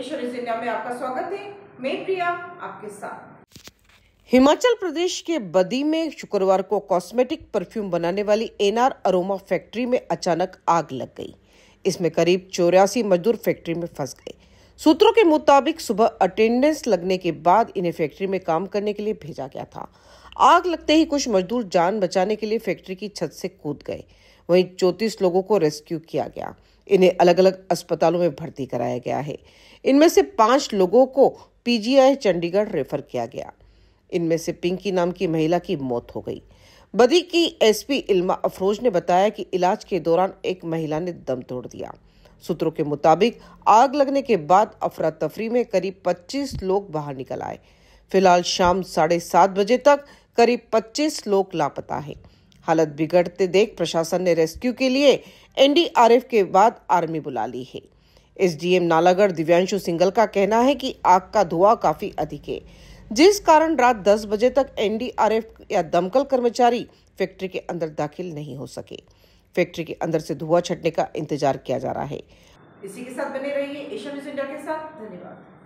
ईश्वरी में आपका स्वागत है मैं प्रिया आपके साथ हिमाचल प्रदेश के बदी में शुक्रवार को कॉस्मेटिक परफ्यूम बनाने वाली एनआर अरोमा फैक्ट्री में अचानक आग लग गई इसमें करीब चौरासी मजदूर फैक्ट्री में फंस गए सूत्रों के मुताबिक सुबह अटेंडेंस लगने के बाद इन्हें फैक्ट्री में काम करने के लिए भेजा गया था आग लगते ही कुछ मजदूर जान बचाने के लिए फैक्ट्री की छत से कूद गए वहीं चौंतीस लोगों को रेस्क्यू किया गया इन्हें अलग अलग अस्पतालों में भर्ती कराया गया है इनमें से पांच लोगों को पीजीआई चंडीगढ़ रेफर किया गया इनमें से पिंकी नाम की महिला की मौत हो गई बदी की एसपी इल्मा अफरोज ने बताया कि इलाज के दौरान एक महिला ने दम तोड़ दिया सूत्रों के मुताबिक आग लगने के बाद अफरा तफरी में करीब 25 लोग बाहर निकल आए फिलहाल शाम साढ़े सात बजे तक करीब 25 लोग लापता है हालत बिगड़ते देख प्रशासन ने रेस्क्यू के लिए एनडीआरएफ के बाद आर्मी बुला ली है एसडीएम नालागढ़ दिव्यांशु सिंगल का कहना है कि आग का धुआं काफी अधिक है जिस कारण रात 10 बजे तक एनडीआरएफ या दमकल कर्मचारी फैक्ट्री के अंदर दाखिल नहीं हो सके फैक्ट्री के अंदर से धुआं छटने का इंतजार किया जा रहा है इसी के साथ बने रहिए एशिया न्यूज इंडिया के साथ धन्यवाद